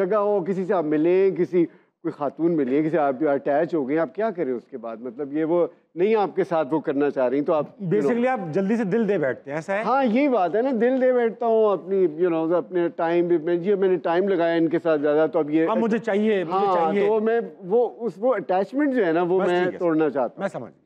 जगह हो किसी से आप मिलें किसी कोई खातून मिलें किसी आप अटैच हो गए आप क्या करें उसके बाद मतलब ये वो नहीं आपके साथ वो करना चाह रही तो आप बेसिकली आप जल्दी से दिल दे बैठते हैं ऐसा है हाँ यही बात है ना दिल दे बैठता हूँ अपनी यू नो अपने टाइम जी मैंने टाइम लगाया इनके साथ ज़्यादा तो अब ये हाँ, मुझे चाहिए हाँ तो मैं वो उस वो अटैचमेंट जो है ना वो मैं तोड़ना चाहता हूँ समझ